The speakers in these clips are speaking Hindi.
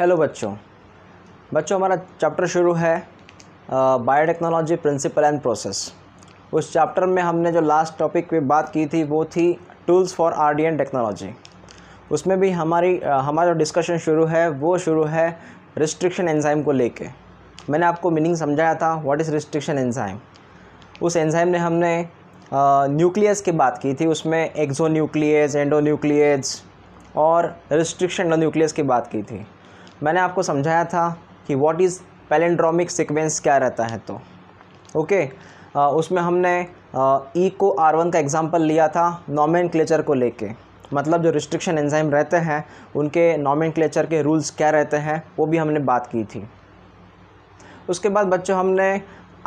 हेलो बच्चों बच्चों हमारा चैप्टर शुरू है बायोटेक्नोलॉजी प्रिंसिपल एंड प्रोसेस उस चैप्टर में हमने जो लास्ट टॉपिक पे बात की थी वो थी tools for R and technology उसमें भी हमारी आ, हमारा जो डिस्कशन शुरू है वो शुरू है रिस्ट्रिक्शन एंजाइम को लेके मैंने आपको मीनिंग समझाया था व्हाट इज़ रिस्ट्रिक्शन एंजाइम उस एंजाइम ने हमने न्यूक्लियस की बात की थी उसमें एक्जो न्यूक्लियस एंडो न्यूक्लियस और रिस्ट्रिक्शन न्यूक्लियस की बात की थी मैंने आपको समझाया था कि व्हाट इज़ पैलेंड्रोमिक सीक्वेंस क्या रहता है तो ओके okay, उसमें हमने ई e को आर वन का एग्ज़ाम्पल लिया था क्लेचर को लेके मतलब जो रिस्ट्रिक्शन एंजाइम रहते हैं उनके क्लेचर के रूल्स क्या रहते हैं वो भी हमने बात की थी उसके बाद बच्चों हमने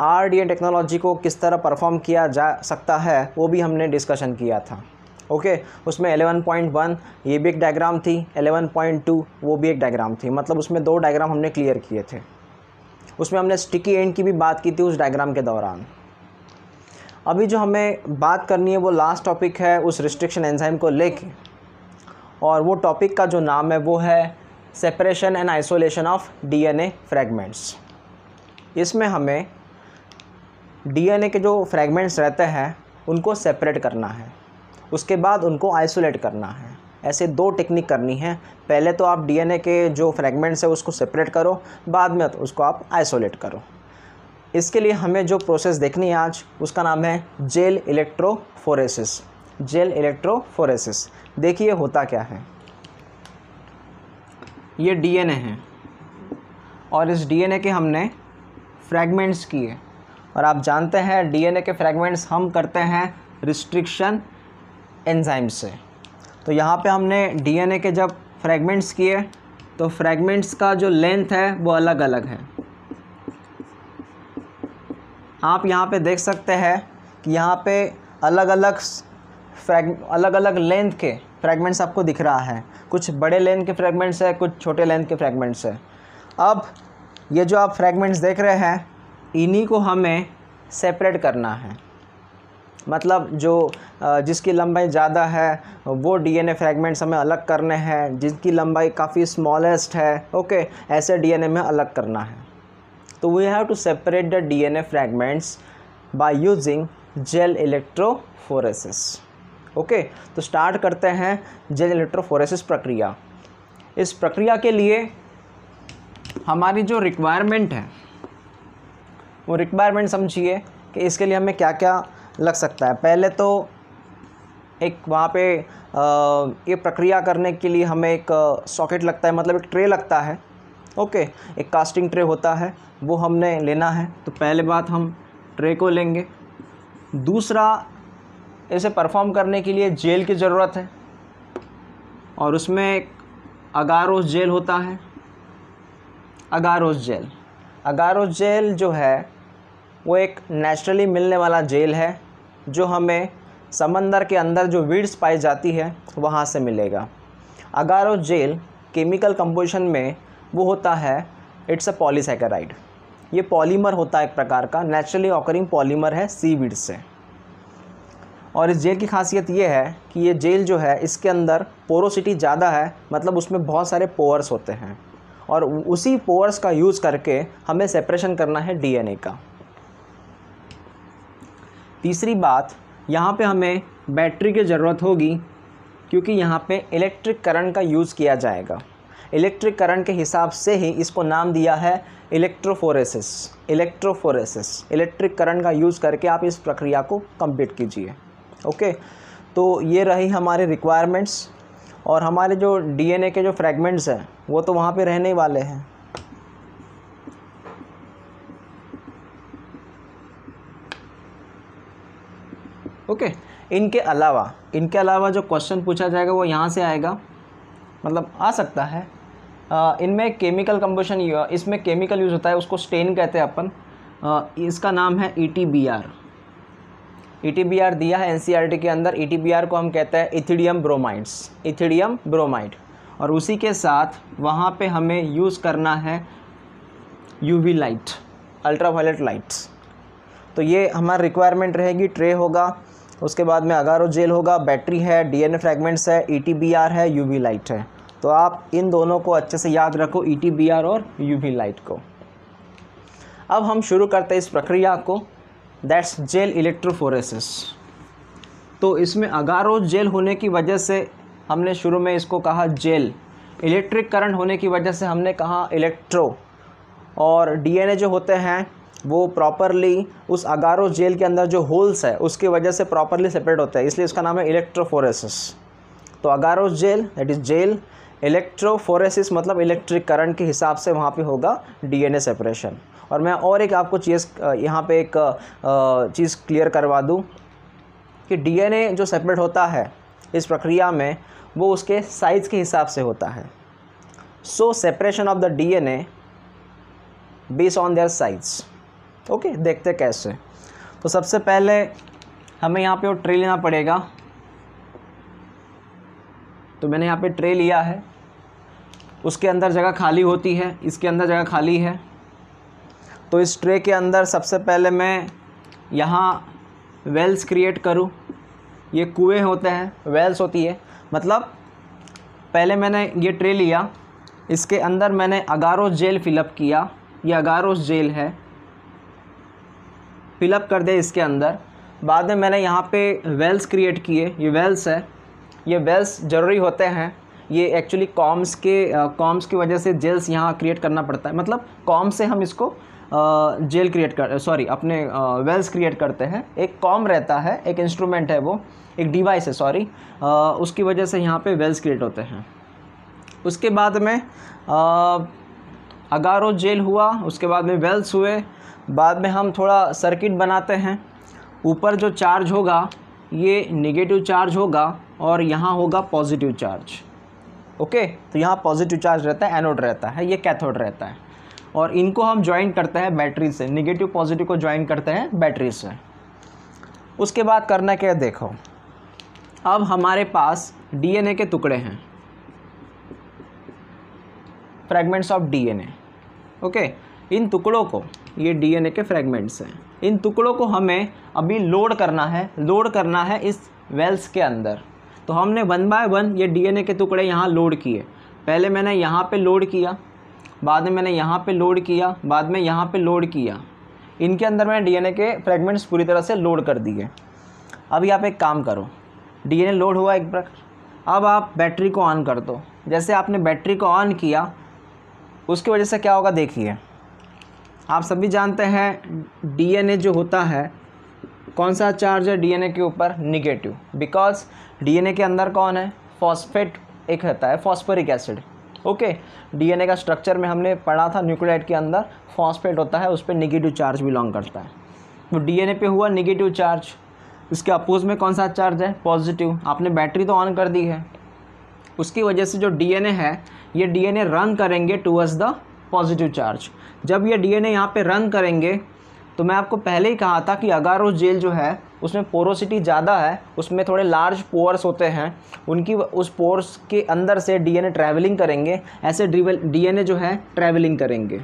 आर डी टेक्नोलॉजी को किस तरह परफॉर्म किया जा सकता है वो भी हमने डिस्कशन किया था ओके उसमें एलेवन पॉइंट वन ये भी एक डायग्राम थी एलेवन पॉइंट टू वो भी एक डायग्राम थी मतलब उसमें दो डायग्राम हमने क्लियर किए थे उसमें हमने स्टिकी एंड की भी बात की थी उस डायग्राम के दौरान अभी जो हमें बात करनी है वो लास्ट टॉपिक है उस रिस्ट्रिक्शन एंजाइम को लेके और वो टॉपिक का जो नाम है वो है separation and isolation of DNA fragments इसमें हमें डीएनए के जो फ्रैगमेंट्स रहते हैं उनको सेपरेट करना है उसके बाद उनको आइसोलेट करना है ऐसे दो टेक्निक करनी है पहले तो आप डीएनए के जो फ्रेगमेंट्स है उसको सेपरेट करो बाद में तो उसको आप आइसोलेट करो इसके लिए हमें जो प्रोसेस देखनी है आज उसका नाम है जेल इलेक्ट्रोफोरेसिस जेल इलेक्ट्रोफोरेसिस देखिए होता क्या है ये डीएनए है और इस डीएनए के हमने फ्रैगमेंट्स किए और आप जानते हैं डीएनए के फ्रैगमेंट्स हम करते हैं रिस्ट्रिक्शन एंजाइम्स से तो यहाँ पे हमने डीएनए के जब फ्रैगमेंट्स किए तो फ्रैगमेंट्स का जो लेंथ है वो अलग अलग है आप यहाँ पे देख सकते हैं कि यहाँ पे अलग अलग फ्रैग अलग अलग लेंथ के फ्रैगमेंट्स आपको दिख रहा है कुछ बड़े लेंथ के फ्रैगमेंट्स है कुछ छोटे लेंथ के फ्रैगमेंट्स है अब ये जो आप फ्रैगमेंट्स देख रहे हैं इन्हीं को हमें सेपरेट करना है मतलब जो जिसकी लंबाई ज़्यादा है वो डीएनए फ्रैगमेंट्स हमें अलग करने हैं जिनकी लंबाई काफ़ी स्मॉलेस्ट है ओके ऐसे डीएनए में अलग करना है तो we have to separate the DNA fragments by using gel electrophoresis okay तो स्टार्ट करते हैं जेल इलेक्ट्रोफोरेसिस प्रक्रिया इस प्रक्रिया के लिए हमारी जो रिक्वायरमेंट है वो रिक्वायरमेंट समझिए कि इसके लिए हमें क्या क्या लग सकता है पहले तो एक वहाँ पे ये प्रक्रिया करने के लिए हमें एक सॉकेट लगता है मतलब एक ट्रे लगता है ओके एक कास्टिंग ट्रे होता है वो हमने लेना है तो पहले बात हम ट्रे को लेंगे दूसरा इसे परफॉर्म करने के लिए जेल की ज़रूरत है और उसमें एक अगारोस जेल होता है अगारोस जेल अगारोस जेल जो है वो एक नेचुरली मिलने वाला जेल है जो हमें समंदर के अंदर जो वीड्स पाई जाती है वहाँ से मिलेगा अगारो जेल केमिकल कंपोजिशन में वो होता है इट्स अ पॉलीसेकेराइड ये पॉलीमर होता है एक प्रकार का नेचुरली ऑकरिंग पॉलीमर है सी वीड से और इस जेल की खासियत ये है कि ये जेल जो है इसके अंदर पोरोसिटी ज़्यादा है मतलब उसमें बहुत सारे पोअर्स होते हैं और उसी पोअर्स का यूज़ करके हमें सेपरेशन करना है डीएनए का तीसरी बात यहाँ पे हमें बैटरी की ज़रूरत होगी क्योंकि यहाँ पे इलेक्ट्रिक करंट का यूज़ किया जाएगा इलेक्ट्रिक करंट के हिसाब से ही इसको नाम दिया है इलेक्ट्रोफोरेसिस इलेक्ट्रोफोरेसिस इलेक्ट्रिक करंट का यूज़ करके आप इस प्रक्रिया को कंप्लीट कीजिए ओके तो ये रही हमारे रिक्वायरमेंट्स और हमारे जो डीएनए के जो फ्रैगमेंट्स हैं वो तो वहाँ पे रहने वाले हैं ओके इनके अलावा इनके अलावा जो क्वेश्चन पूछा जाएगा वो यहाँ से आएगा मतलब आ सकता है इनमें केमिकल कम्बशन इसमें केमिकल यूज़ होता है उसको स्टेन कहते हैं अपन इसका नाम है E T B R E T B R दिया है एन e के अंदर ई टी बी आर को हम कहते हैं इथिडियम ब्रोमाइड्स इथिडियम ब्रोमाइड और उसी के साथ वहाँ पे हमें यूज़ करना है UV light ultraviolet lights तो ये हमारा रिक्वायरमेंट रहेगी ट्रे होगा उसके बाद में अगारो जेल होगा बैटरी है डीएनए फ्रैगमेंट्स है ईटीबीआर e है यूवी लाइट है तो आप इन दोनों को अच्छे से याद रखो ईटीबीआर e और यूवी लाइट को अब हम शुरू करते हैं इस प्रक्रिया को दैट्स जेल इलेक्ट्रोफोरेसिस तो इसमें अगारो जेल होने की वजह से हमने शुरू में इसको कहा जेल इलेक्ट्रिक करंट होने की वजह से हमने कहा इलेक्ट्रो और डीएनए जो होते हैं वो प्रॉपरली उस अगारो जेल के अंदर जो होल्स है उसकी वजह से प्रॉपरली सेपरेट होता है इसलिए उसका नाम है इलेक्ट्रोफोरेसिस तो agarose gel that is gel electrophoresis मतलब इलेक्ट्रिक करंट के हिसाब से वहाँ पे होगा डीएनए सेपरेशन और मैं और एक आपको चीज़ यहाँ पे एक चीज़ क्लियर करवा दूँ कि डीएनए जो सेपरेट होता है इस प्रक्रिया में वो उसके साइज़ के हिसाब से होता है so separation of the DNA base on their size okay देखते कैसे तो सबसे पहले हमें यहाँ पे वो ट्रे लेना पड़ेगा तो मैंने यहाँ पे ट्रे लिया है उसके अंदर जगह खाली होती है इसके अंदर जगह खाली है तो इस ट्रे के अंदर सबसे पहले मैं यहाँ वेल्स क्रिएट करूँ ये कुएँ होते हैं वेल्स होती है मतलब पहले मैंने ये ट्रे लिया इसके अंदर मैंने अगारोस जेल फिलअप किया ये अगारोस जेल है फिलअप कर दे इसके अंदर बाद में मैंने यहाँ पे वेल्स क्रिएट किए ये वेल्स है ये वेल्स ज़रूरी होते हैं ये एक्चुअली कॉम्स के कॉम्स की वजह से जेल्स यहाँ क्रिएट करना पड़ता है मतलब कॉम से हम इसको जेल क्रिएट कर सॉरी अपने वेल्स क्रिएट करते हैं एक कॉम रहता है एक इंस्ट्रूमेंट है वो एक डिवाइस है सॉरी उसकी वजह से यहाँ पे वेल्स क्रिएट होते हैं उसके बाद में अगारो जेल हुआ उसके बाद में वेल्स हुए बाद में हम थोड़ा सर्किट बनाते हैं ऊपर जो चार्ज होगा ये निगेटिव चार्ज होगा और यहाँ होगा पॉजिटिव चार्ज ओके तो यहाँ पॉजिटिव चार्ज रहता है एनोड रहता है ये कैथोड रहता है और इनको हम ज्वाइन करते हैं बैटरी से निगेटिव पॉजिटिव को ज्वाइन करते हैं बैटरी से उसके बाद करना क्या देखो अब हमारे पास डीएनए के टुकड़े हैं फ्रैगमेंट्स ऑफ डीएनए ओके इन टुकड़ों को ये डीएनए के फ्रेगमेंट्स हैं इन टुकड़ों को हमें अभी लोड करना है लोड करना है इस वेल्स के अंदर तो हमने वन बाय वन ये डीएनए के टुकड़े यहाँ लोड किए पहले मैंने यहाँ पे लोड किया बाद में मैंने यहाँ पे लोड किया बाद में यहाँ पे लोड किया इनके अंदर मैंने डीएनए के फ्रेगमेंट्स पूरी तरह से लोड कर दिए अभी आप एक काम करो डीएनए लोड हुआ एक प्रकार अब आप बैटरी को ऑन कर दो जैसे आपने बैटरी को ऑन किया उसकी वजह से क्या होगा देखिए आप सभी जानते हैं डीएनए जो होता है कौन सा चार्ज है डीएनए के ऊपर निगेटिव बिकॉज डीएनए के अंदर कौन है फॉस्फेट एक रहता है फॉस्फोरिक एसिड ओके डीएनए का स्ट्रक्चर में हमने पढ़ा था न्यूक्लियाइड के अंदर फॉस्फेट होता है उस पर निगेटिव चार्ज बिलोंग करता है तो डीएनए पे हुआ निगेटिव चार्ज इसके अपोज में कौन सा चार्ज है पॉजिटिव आपने बैटरी तो ऑन कर दी है उसकी वजह से जो डीएनए है ये डीएनए रन करेंगे टूवर्ड्स द पॉजिटिव चार्ज जब ये डीएनए यहाँ पर रन करेंगे तो मैं आपको पहले ही कहा था कि अगारो जेल जो है उसमें पोरोसिटी ज़्यादा है उसमें थोड़े लार्ज पोर्स होते हैं उनकी उस पोर्स के अंदर से डीएनए ट्रैवलिंग करेंगे ऐसे डीएनए जो है ट्रैवलिंग करेंगे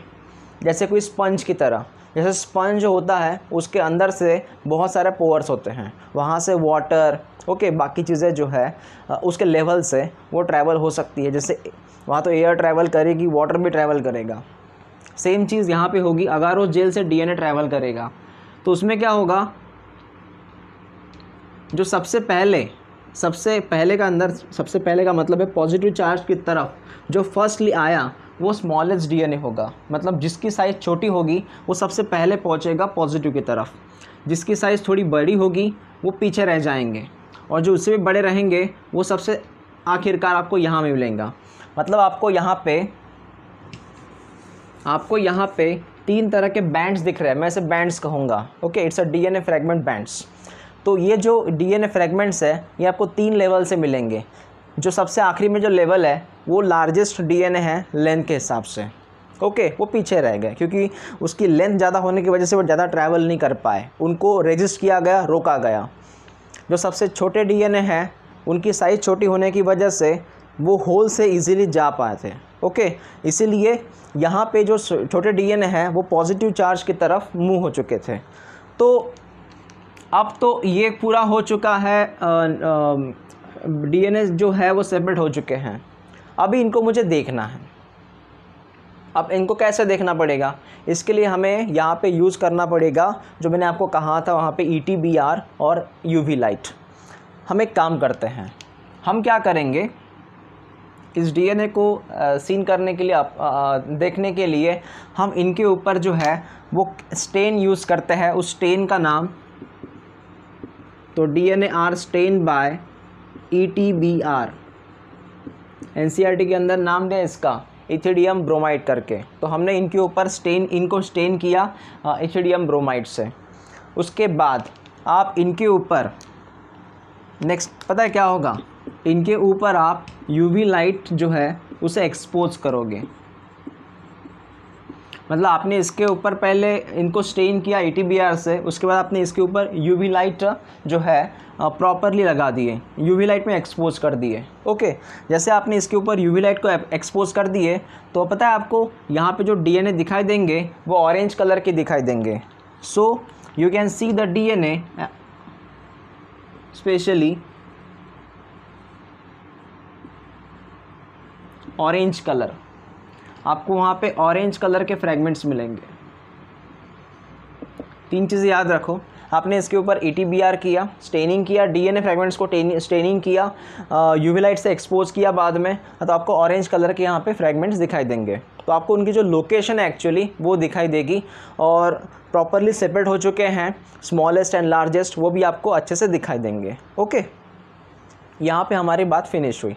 जैसे कोई स्पंज की तरह जैसे स्पंज होता है उसके अंदर से बहुत सारे पोअर्स होते हैं वहाँ से वाटर ओके बाकी चीज़ें जो है उसके लेवल से वो ट्रैवल हो सकती है जैसे वहाँ तो एयर ट्रैवल करेगी वाटर भी ट्रैवल करेगा सेम चीज़ यहाँ पे होगी अगर वो जेल से डीएनए ट्रैवल करेगा तो उसमें क्या होगा जो सबसे पहले सबसे पहले का अंदर सबसे पहले का मतलब है पॉजिटिव चार्ज की तरफ जो फर्स्टली आया वो स्मॉलेस्ट ए होगा मतलब जिसकी साइज़ छोटी होगी वो सबसे पहले पहुँचेगा पॉजिटिव की तरफ जिसकी साइज़ थोड़ी बड़ी होगी वो पीछे रह जाएंगे और जो उससे भी बड़े रहेंगे वो सबसे आखिरकार आपको यहाँ में मिलेंगे मतलब आपको यहाँ पे आपको यहाँ पे तीन तरह के बैंड्स दिख रहे हैं मैं इसे बैंड्स कहूँगा okay it's a DNA fragment bands तो ये जो डीएनए फ्रैगमेंट्स है ये आपको तीन लेवल से मिलेंगे जो सबसे आखिरी में जो लेवल है वो लार्जेस्ट डीएनए है लेंथ के हिसाब से ओके okay, वो पीछे रह गए क्योंकि उसकी लेंथ ज़्यादा होने की वजह से वो ज़्यादा ट्रैवल नहीं कर पाए उनको रजिस्ट किया गया रोका गया जो सबसे छोटे डीएनए हैं उनकी साइज़ छोटी होने की वजह से वो होल से इजीली जा पाए थे ओके इसीलिए यहाँ पे जो छोटे डीएनए हैं वो पॉजिटिव चार्ज की तरफ मूव हो चुके थे तो अब तो ये पूरा हो चुका है डीएनए जो है वो सेपरेट हो चुके हैं अभी इनको मुझे देखना है अब इनको कैसे देखना पड़ेगा इसके लिए हमें यहाँ पे यूज़ करना पड़ेगा जो मैंने आपको कहा था वहाँ पे ई e और यू लाइट हम एक काम करते हैं हम क्या करेंगे इस डीएनए को सीन करने के लिए आ, आ, देखने के लिए हम इनके ऊपर जो है वो स्टेन यूज़ करते हैं उस स्टेन का नाम तो D N A R stain by E T B R N C R T के अंदर नाम दें इसका इथिडियम ब्रोमाइड करके तो हमने इनके ऊपर स्टेन इनको स्टेन किया इथिडियम ब्रोमाइड से उसके बाद आप इनके ऊपर नेक्स्ट पता है क्या होगा इनके ऊपर आप यूवी लाइट जो है उसे एक्सपोज करोगे मतलब आपने इसके ऊपर पहले इनको स्टेन किया ए से उसके बाद आपने इसके ऊपर यू लाइट जो है प्रॉपरली लगा दिए यू लाइट में एक्सपोज कर दिए ओके जैसे आपने इसके ऊपर यू लाइट को एक्सपोज कर दिए तो पता है आपको यहाँ पे जो डीएनए दिखाई देंगे वो ऑरेंज कलर के दिखाई देंगे so you can see the DNA specially orange colour आपको वहाँ पे ऑरेंज कलर के फ्रैगमेंट्स मिलेंगे तीन चीज़ें याद रखो आपने इसके ऊपर ए e किया स्टेनिंग किया डीएनए फ्रेगमेंट्स को स्टेनिंग किया यूविलाइट से एक्सपोज किया बाद में तो आपको ऑरेंज कलर के यहाँ पे फ्रेगमेंट्स दिखाई देंगे तो आपको उनकी जो लोकेशन है एक्चुअली वो दिखाई देगी और प्रॉपरली सेपरेट हो चुके हैं स्मॉलेस्ट एंड लार्जेस्ट वो भी आपको अच्छे से दिखाई देंगे ओके यहाँ पर हमारी बात फिनिश हुई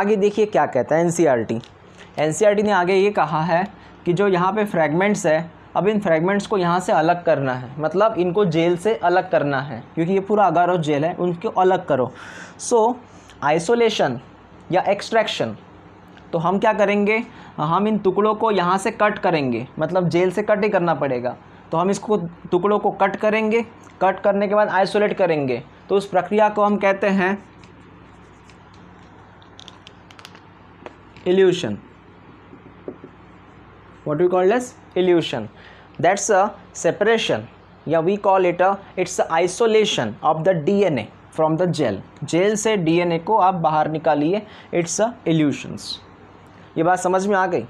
आगे देखिए क्या कहता है एन एन ने आगे ये कहा है कि जो यहाँ पे फ्रेगमेंट्स है अब इन फ्रेगमेंट्स को यहाँ से अलग करना है मतलब इनको जेल से अलग करना है क्योंकि ये पूरा अगार जेल है उनको अलग करो सो आइसोलेशन या एक्सट्रैक्शन तो हम क्या करेंगे हम इन टुकड़ों को यहाँ से कट करेंगे मतलब जेल से कट ही करना पड़ेगा तो हम इसको टुकड़ों को कट करेंगे कट करने के बाद आइसोलेट करेंगे तो उस प्रक्रिया को हम कहते हैं एल्यूशन what we कॉल as illusion that's a separation या we call it a it's isolation of the a from the gel gel से ए को आप बाहर निकालिए इट्स अ इल्यूशंस ये बात समझ में आ गई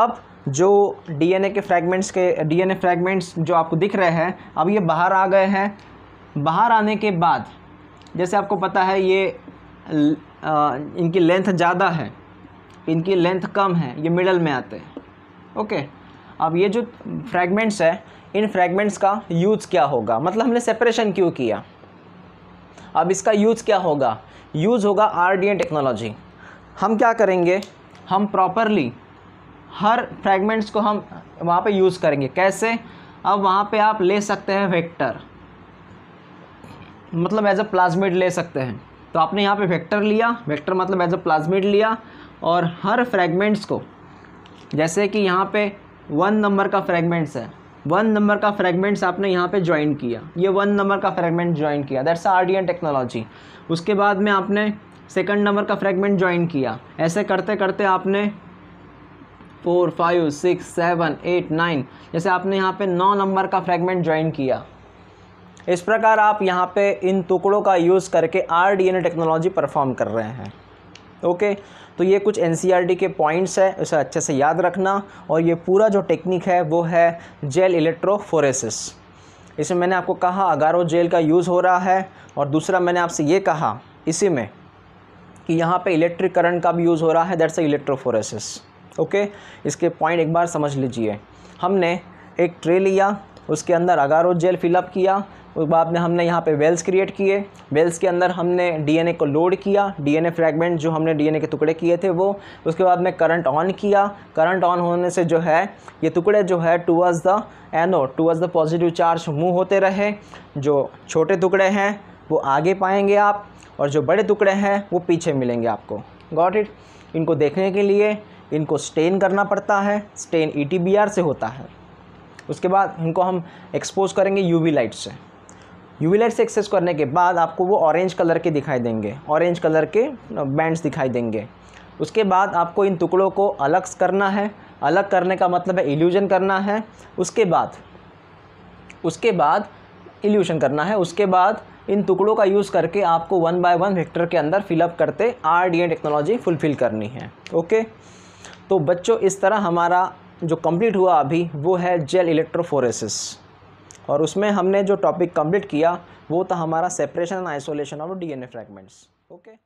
अब जो डीएनए के फ्रैगमेंट्स के डीएनए फ्रैगमेंट्स जो आपको दिख रहे हैं अब ये बाहर आ गए हैं बाहर आने के बाद जैसे आपको पता है ये आ, इनकी लेंथ ज़्यादा है इनकी लेंथ कम है ये मिडल में आते हैं ओके अब ये जो फ्रैगमेंट्स है इन फ्रैगमेंट्स का यूज़ क्या होगा मतलब हमने सेपरेशन क्यों किया अब इसका यूज़ क्या होगा यूज़ होगा आर टेक्नोलॉजी हम क्या करेंगे हम प्रॉपरली हर फ्रैगमेंट्स को हम वहाँ पे यूज़ करेंगे कैसे अब वहाँ पे आप ले सकते हैं वेक्टर मतलब एज अ प्लाज्मिड ले सकते हैं तो आपने यहाँ पे वेक्टर लिया वेक्टर मतलब एज अ प्लाज्मिड लिया और हर फ्रैगमेंट्स को जैसे कि यहाँ पे वन नंबर का फ्रेगमेंट्स है वन नंबर का फ्रेगमेंट्स आपने यहाँ पे ज्वाइन किया ये वन नंबर का फ्रेगमेंट ज्वाइन किया दैट्स आर एन टेक्नोलॉजी उसके बाद में आपने सेकंड नंबर का फ्रेगमेंट ज्वाइन किया ऐसे करते करते आपने four five six seven eight nine जैसे आपने यहाँ पे नौ नंबर का फ्रेगमेंट ज्वाइन किया इस प्रकार आप यहाँ पे इन टुकड़ों का यूज़ करके R D N technology perform कर रहे हैं ओके तो ये कुछ एन e के पॉइंट्स है उसे अच्छे से याद रखना और ये पूरा जो टेक्निक है वो है जेल इलेक्ट्रोफोरेसिस इसमें मैंने आपको कहा अगारो जेल का यूज़ हो रहा है और दूसरा मैंने आपसे ये कहा इसी में कि यहाँ पे इलेक्ट्रिक करंट का भी यूज़ हो रहा है दैट्स इलेक्ट्रोफोरेसिस ओके इसके पॉइंट एक बार समझ लीजिए हमने एक ट्रे लिया उसके अंदर अगारो जेल फिलअप किया उसके बाद में हमने यहाँ पे वेल्स क्रिएट किए वेल्स के अंदर हमने डीएनए को लोड किया डीएनए फ्रैगमेंट जो हमने डीएनए के टुकड़े किए थे वो उसके बाद में करंट ऑन किया करंट ऑन होने से जो है ये टुकड़े जो है towards the anode towards the positive charge move होते रहे जो छोटे टुकड़े हैं वो आगे पाएंगे आप और जो बड़े टुकड़े हैं वो पीछे मिलेंगे आपको गॉट इट इनको देखने के लिए इनको स्टेन करना पड़ता है स्टेन ई e से होता है उसके बाद इनको हम एक्सपोज करेंगे यूवी लाइट से यूवी लाइट से एक्सेस करने के बाद आपको वो ऑरेंज कलर के दिखाई देंगे ऑरेंज कलर के बैंड्स दिखाई देंगे उसके बाद आपको इन टुकड़ों को अलग करना है अलग करने का मतलब है इल्यूजन करना है उसके बाद उसके बाद इल्यूशन करना है उसके बाद इन टुकड़ों का यूज़ करके आपको वन बाय वन वेक्टर के अंदर फिलअप करते आर डी टेक्नोलॉजी फुलफ़िल करनी है ओके तो बच्चों इस तरह हमारा जो कंप्लीट हुआ अभी वो है जेल इलेक्ट्रोफोरेसिस और उसमें हमने जो टॉपिक कंप्लीट किया वो था हमारा separation and isolation of DNA fragments okay